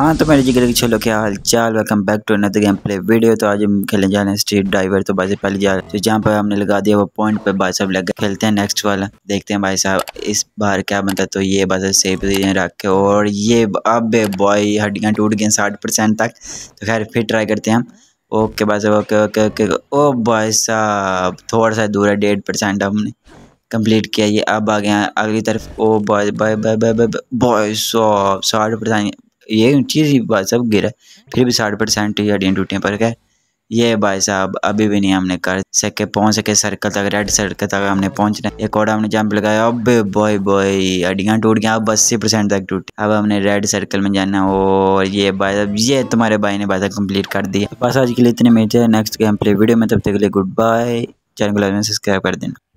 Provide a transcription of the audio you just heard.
हाँ तो मेरे जिगर चलो क्या हाल चाल welcome back to another game play video तो आज हम खेलने जा रहे हैं स्ट्रीट ड्राइवर तो भाई पहले जा रहे हैं तो जहाँ पर हमने लगा दिया वो पॉइंट पे भाई साहब लग गए खेलते हैं नेक्स्ट वाला देखते हैं भाई साहब इस बार क्या बनता है तो ये भाई साहब सेफ रख के और ये अब बॉय हड्डियाँ टूट गई साठ परसेंट तक तो खैर फिर ट्राई करते हैं हम ओके भाई साहब ओके ओके ओके ओ भाई साहब थोड़ा सा दूर है डेढ़ परसेंट हमने कंप्लीट किया ये अब आ गया अगली तरफ ओ boy boy boy boy boy सौ साठ परसेंट ये चीज सी भाई साहब गिरा फिर भी साठ परसेंट हड्डियाँ टूटियाँ पर गए ये भाई साहब अभी भी नहीं हमने कर सके पहुंच सके सर्कल तक रेड सर्कल तक हमने पहुंचना एक और हमने जंप लगाया अब बॉय बॉय हड्डियाँ टूट गया अब अस्सी परसेंट तक टूट अब हमने रेड सर्कल में जाना और ये भाई साहब ये तुम्हारे भाई ने भाई साहब कम्प्लीट कर दिया बस आज के लिए इतने मेरे नेक्स्ट गेम प्ले वीडियो में तब तक के लिए गुड बाय चैनल को लाइक सब्सक्राइब कर देना